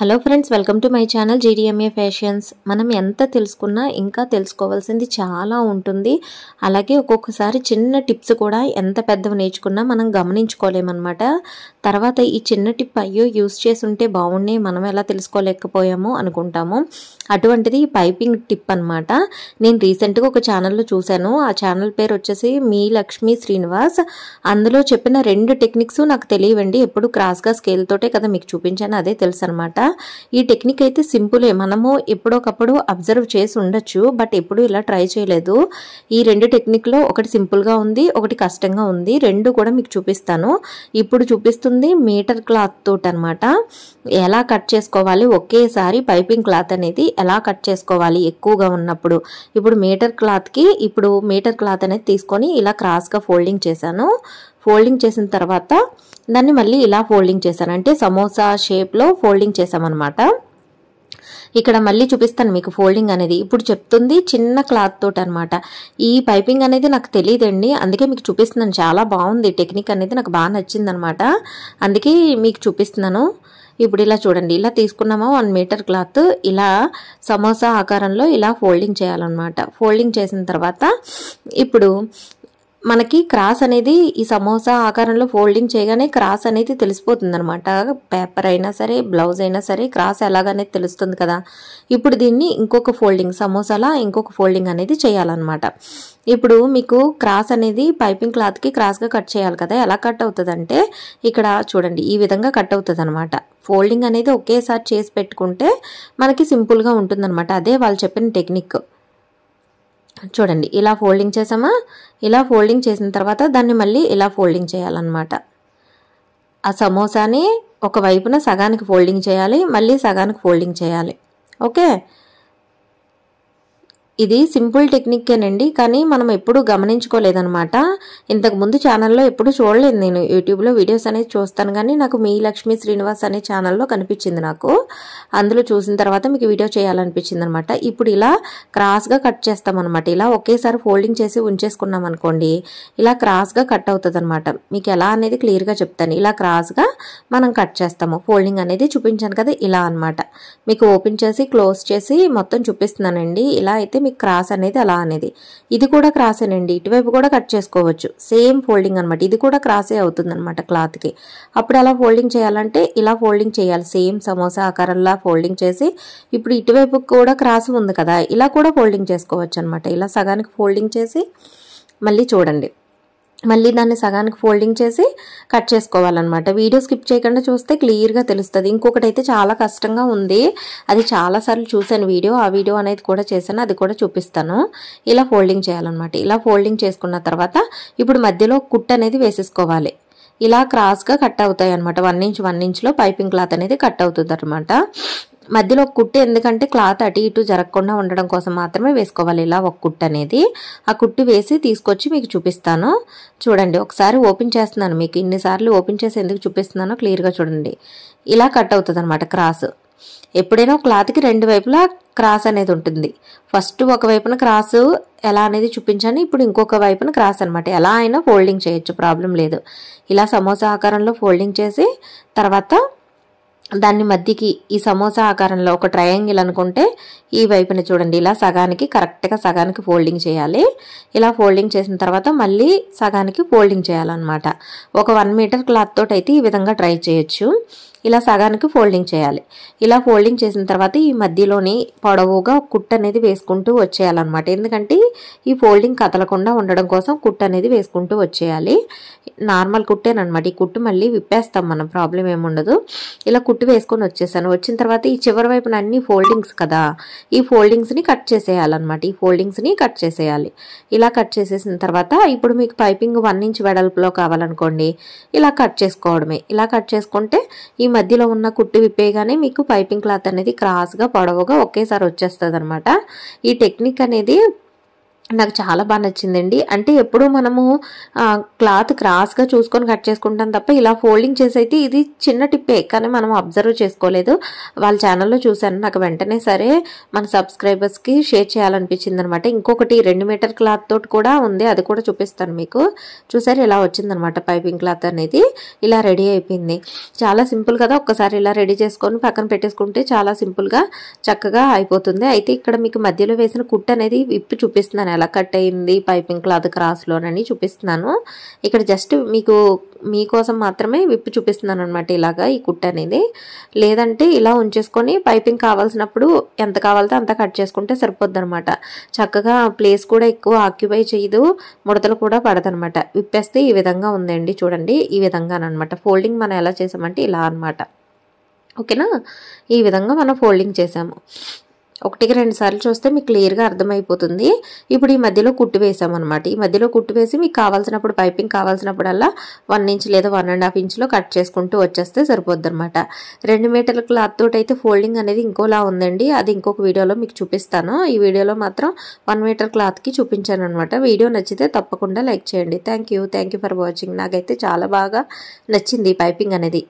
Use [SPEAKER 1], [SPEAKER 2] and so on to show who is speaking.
[SPEAKER 1] hello friends welcome to my channel GDMA fashions మనం ఎంత తెలుసుకున్నా ఇంకా తెలుసుకోవాల్సింది చాలా ఉంటుంది అలాగే ఒక్కొక్కసారి చిన్న టిప్స్ కూడా ఎంత పెద్దవి నేర్చుకున్నా మనం గమనించుకోలేమన్నమాట తర్వాత ఈ చిన్న టిప్ అయ్యో యూస్ చేసి ఉంటే బాగుండే మనం ఎలా తెలుసుకోలేకపోయామో అనుకుంటాము అటువంటిది పైపింగ్ టిప్ అనమాట నేను రీసెంట్గా ఒక ఛానల్లో చూశాను ఆ ఛానల్ పేరు వచ్చేసి మీ లక్ష్మీ శ్రీనివాస్ అందులో చెప్పిన రెండు టెక్నిక్స్ నాకు తెలియవండి ఎప్పుడు క్రాస్గా స్కేల్తోటే కదా మీకు చూపించాను అదే తెలుసు అనమాట ఈ టెక్నిక్ అయితే సింపులే మనము ఎప్పుడొకప్పుడు అబ్జర్వ్ చేసి ఉండొచ్చు బట్ ఎప్పుడు ఇలా ట్రై చేయలేదు ఈ రెండు టెక్నిక్లో ఒకటి సింపుల్గా ఉంది ఒకటి కష్టంగా ఉంది రెండు కూడా మీకు చూపిస్తాను ఇప్పుడు చూపిస్తుంది మీటర్ క్లాత్ తోటి అనమాట ఎలా కట్ చేసుకోవాలి ఒకేసారి పైపింగ్ క్లాత్ అనేది ఎలా కట్ చేసుకోవాలి ఎక్కువగా ఉన్నప్పుడు ఇప్పుడు మీటర్ క్లాత్కి ఇప్పుడు మీటర్ క్లాత్ అనేది తీసుకొని ఇలా క్రాస్గా ఫోల్డింగ్ చేశాను ఫోల్డింగ్ చేసిన తర్వాత దాన్ని మళ్ళీ ఇలా ఫోల్డింగ్ చేశాను అంటే సమోసా షేప్లో ఫోల్డింగ్ చేసామన్నమాట ఇక్కడ మళ్ళీ చూపిస్తాను మీకు ఫోల్డింగ్ అనేది ఇప్పుడు చెప్తుంది చిన్న క్లాత్ తోటి అనమాట ఈ పైపింగ్ అనేది నాకు తెలియదండి అందుకే మీకు చూపిస్తున్నాను చాలా బాగుంది టెక్నిక్ అనేది నాకు బాగా నచ్చింది అనమాట అందుకే మీకు చూపిస్తున్నాను ఇప్పుడు ఇలా చూడండి ఇలా తీసుకున్నామో వన్ మీటర్ క్లాత్ ఇలా సమోసా ఆకారంలో ఇలా ఫోల్డింగ్ చేయాలన్నమాట ఫోల్డింగ్ చేసిన తర్వాత ఇప్పుడు మనకి క్రాస్ అనేది ఈ సమోసా ఆకారంలో ఫోల్డింగ్ చేయగానే క్రాస్ అనేది తెలిసిపోతుంది అనమాట పేపర్ అయినా సరే బ్లౌజ్ అయినా సరే క్రాస్ ఎలాగనేది తెలుస్తుంది కదా ఇప్పుడు దీన్ని ఇంకొక ఫోల్డింగ్ సమోసాలా ఇంకొక ఫోల్డింగ్ అనేది చేయాలన్నమాట ఇప్పుడు మీకు క్రాస్ అనేది పైపింగ్ క్లాత్కి క్రాస్గా కట్ చేయాలి కదా ఎలా కట్ అవుతుందంటే ఇక్కడ చూడండి ఈ విధంగా కట్ అవుతుంది అనమాట ఫోల్డింగ్ అనేది ఒకేసారి చేసి పెట్టుకుంటే మనకి సింపుల్గా ఉంటుందన్నమాట అదే వాళ్ళు చెప్పిన టెక్నిక్ చూడండి ఇలా ఫోల్డింగ్ చేసామా ఇలా ఫోల్డింగ్ చేసిన తర్వాత దాన్ని మళ్ళీ ఇలా ఫోల్డింగ్ చేయాలన్నమాట ఆ సమోసాని ఒకవైపున సగానికి ఫోల్డింగ్ చేయాలి మళ్ళీ సగానికి ఫోల్డింగ్ చేయాలి ఓకే ఇది సింపుల్ అండి కానీ మనం ఎప్పుడూ గమనించుకోలేదనమాట ఇంతకుముందు ఛానల్లో ఎప్పుడు చూడలేదు నేను యూట్యూబ్లో వీడియోస్ అనేది చూస్తాను కానీ నాకు మీ లక్ష్మీ శ్రీనివాస్ అనే ఛానల్లో కనిపించింది నాకు అందులో చూసిన తర్వాత మీకు వీడియో చేయాలనిపించింది అనమాట ఇప్పుడు ఇలా క్రాస్గా కట్ అనమాట ఇలా ఒకేసారి ఫోల్డింగ్ చేసి ఉంచేసుకున్నాం అనుకోండి ఇలా క్రాస్గా కట్ అవుతుంది అనమాట మీకు ఎలా అనేది క్లియర్గా చెప్తాను ఇలా క్రాస్గా మనం కట్ చేస్తాము ఫోల్డింగ్ అనేది చూపించాను కదా ఇలా అనమాట మీకు ఓపెన్ చేసి క్లోజ్ చేసి మొత్తం చూపిస్తున్నానండి ఇలా అయితే మీకు క్రాస్ అనేది అలా అనేది ఇది కూడా క్రాసేనండి ఇటువైపు కూడా కట్ చేసుకోవచ్చు సేమ్ ఫోల్డింగ్ అనమాట ఇది కూడా క్రాసే అవుతుంది అనమాట క్లాత్కి అప్పుడు అలా ఫోల్డింగ్ చేయాలంటే ఇలా ఫోల్డింగ్ చేయాలి సేమ్ సమోసా ఆకారంలా ఫోల్డింగ్ చేసి ఇప్పుడు ఇటువైపు కూడా క్రాస్ ఉంది కదా ఇలా కూడా ఫోల్డింగ్ చేసుకోవచ్చు అనమాట ఇలా సగానికి ఫోల్డింగ్ చేసి మళ్ళీ చూడండి మళ్ళీ దాన్ని సగానికి ఫోల్డింగ్ చేసి కట్ చేసుకోవాలన్నమాట వీడియో స్కిప్ చేయకుండా చూస్తే క్లియర్గా తెలుస్తుంది ఇంకొకటి అయితే చాలా కష్టంగా ఉంది అది చాలాసార్లు చూశాను వీడియో ఆ వీడియో అనేది కూడా చేశాను అది కూడా చూపిస్తాను ఇలా ఫోల్డింగ్ చేయాలన్నమాట ఇలా ఫోల్డింగ్ చేసుకున్న తర్వాత ఇప్పుడు మధ్యలో కుట్ అనేది వేసేసుకోవాలి ఇలా క్రాస్గా కట్ అవుతాయి అనమాట వన్ ఇంచ్ వన్ ఇంచ్లో పైపింగ్ క్లాత్ అనేది కట్ అవుతుంది అనమాట మధ్యలో ఒక కుట్టు ఎందుకంటే క్లాత్ అటు ఇటు జరగకుండా ఉండడం కోసం మాత్రమే వేసుకోవాలి ఇలా ఒక కుట్టు అనేది ఆ కుట్టు వేసి తీసుకొచ్చి మీకు చూపిస్తాను చూడండి ఒకసారి ఓపెన్ చేస్తున్నాను మీకు ఇన్నిసార్లు ఓపెన్ చేసి ఎందుకు చూపిస్తున్నానో క్లియర్గా చూడండి ఇలా కట్ అవుతుంది అనమాట క్రాస్ ఎప్పుడైనా క్లాత్కి రెండు వైపులా క్రాస్ అనేది ఉంటుంది ఫస్ట్ ఒక వైపున క్రాస్ ఎలా అనేది చూపించాను ఇప్పుడు ఇంకొక వైపున క్రాస్ అనమాట ఎలా అయినా ఫోల్డింగ్ చేయొచ్చు ప్రాబ్లం లేదు ఇలా సమోసా ఆకారంలో ఫోల్డింగ్ చేసి తర్వాత దాన్ని మధ్యకి ఈ సమోసా ఆకారంలో ఒక ట్రయాంగిల్ అనుకుంటే ఈ వైపుని చూడండి ఇలా సగానికి కరెక్ట్గా సగానికి ఫోల్డింగ్ చేయాలి ఇలా ఫోల్డింగ్ చేసిన తర్వాత మళ్ళీ సగానికి ఫోల్డింగ్ చేయాలన్నమాట ఒక వన్ మీటర్ క్లాత్ తోటి అయితే ఈ విధంగా ట్రై చేయొచ్చు ఇలా సగానికి ఫోల్డింగ్ చేయాలి ఇలా ఫోల్డింగ్ చేసిన తర్వాత ఈ మధ్యలోని పొడవుగా కుట్ అనేది వేసుకుంటూ వచ్చేయాలన్నమాట ఎందుకంటే ఈ ఫోల్డింగ్ కదలకుండా ఉండడం కోసం కుట్ అనేది వేసుకుంటూ వచ్చేయాలి నార్మల్ కుట్టేనమాట ఈ కుట్టు మళ్ళీ విప్పేస్తాం మనం ప్రాబ్లం ఏముండదు ఇలా కుట్టు వేసుకొని వచ్చేసాను వచ్చిన తర్వాత ఈ చివరి వైపున అన్ని ఫోల్డింగ్స్ కదా ఈ ఫోల్డింగ్స్ని కట్ చేసేయాలన్నమాట ఈ ఫోల్డింగ్స్ని కట్ చేసేయాలి ఇలా కట్ చేసేసిన తర్వాత ఇప్పుడు మీకు పైపింగ్ వన్ ఇంచ్ వెడల్పులో కావాలనుకోండి ఇలా కట్ చేసుకోవడమే ఇలా కట్ చేసుకుంటే ఈ మధ్యలో ఉన్న కుట్టు విప్పేగానే మీకు పైపింగ్ క్లాత్ అనేది క్రాస్గా పొడవుగా ఒకేసారి వచ్చేస్తుంది అనమాట ఈ టెక్నిక్ అనేది నాకు చాలా బాగా నచ్చిందండి అంటే ఎప్పుడు మనము క్లాత్ క్రాస్గా చూసుకొని కట్ చేసుకుంటాం తప్ప ఇలా ఫోల్డింగ్ చేసి అయితే ఇది చిన్న టిప్పే కానీ మనం అబ్జర్వ్ చేసుకోలేదు వాళ్ళ ఛానల్లో చూశాను నాకు వెంటనే సరే మన సబ్స్క్రైబర్స్కి షేర్ చేయాలనిపించింది అనమాట ఇంకొకటి రెండు మీటర్ క్లాత్ తోటి కూడా ఉంది అది కూడా చూపిస్తాను మీకు చూసారు ఇలా వచ్చిందనమాట పైపింగ్ క్లాత్ అనేది ఇలా రెడీ అయిపోయింది చాలా సింపుల్ కదా ఒక్కసారి ఇలా రెడీ చేసుకొని పక్కన పెట్టేసుకుంటే చాలా సింపుల్గా చక్కగా అయిపోతుంది అయితే ఇక్కడ మీకు మధ్యలో వేసిన కుట్ అనేది విప్పి చూపిస్తున్నాను ఎలా కట్ అయింది పైపింగ్ క్లాత్ క్రాస్లోనని చూపిస్తున్నాను ఇక్కడ జస్ట్ మీకు మీకోసం మాత్రమే విప్పి చూపిస్తున్నాను అనమాట ఇలాగా ఈ కుట్ అనేది లేదంటే ఇలా ఉంచేసుకొని పైపింగ్ కావాల్సినప్పుడు ఎంత కావాలితే అంత కట్ చేసుకుంటే సరిపోద్ది అనమాట చక్కగా ప్లేస్ కూడా ఎక్కువ ఆక్యుపై చేయదు ముడతలు కూడా పడదనమాట విప్పేస్తే ఈ విధంగా ఉందండి చూడండి ఈ విధంగానమాట ఫోల్డింగ్ మనం ఎలా చేసామంటే ఇలా అనమాట ఓకేనా ఈ విధంగా మనం ఫోల్డింగ్ చేసాము ఒకటికి రెండు సార్లు చూస్తే మీకు క్లియర్గా అర్థమైపోతుంది ఇప్పుడు ఈ మధ్యలో కుట్టు వేసామన్నమాట ఈ మధ్యలో కుట్టు వేసి మీకు కావాల్సినప్పుడు పైపింగ్ కావాల్సినప్పుడల్లా వన్ ఇంచ్ లేదా వన్ అండ్ హాఫ్ ఇంచ్లో కట్ చేసుకుంటూ వచ్చేస్తే సరిపోద్ది అనమాట రెండు మీటర్ల క్లాత్ తోటి అయితే ఫోల్డింగ్ అనేది ఇంకోలా ఉందండి అది ఇంకొక వీడియోలో మీకు చూపిస్తాను ఈ వీడియోలో మాత్రం వన్ మీటర్ క్లాత్కి చూపించాను అనమాట వీడియో నచ్చితే తప్పకుండా లైక్ చేయండి thank you thank you for watching నాకైతే చాలా బాగా నచ్చింది పైపింగ్ అనేది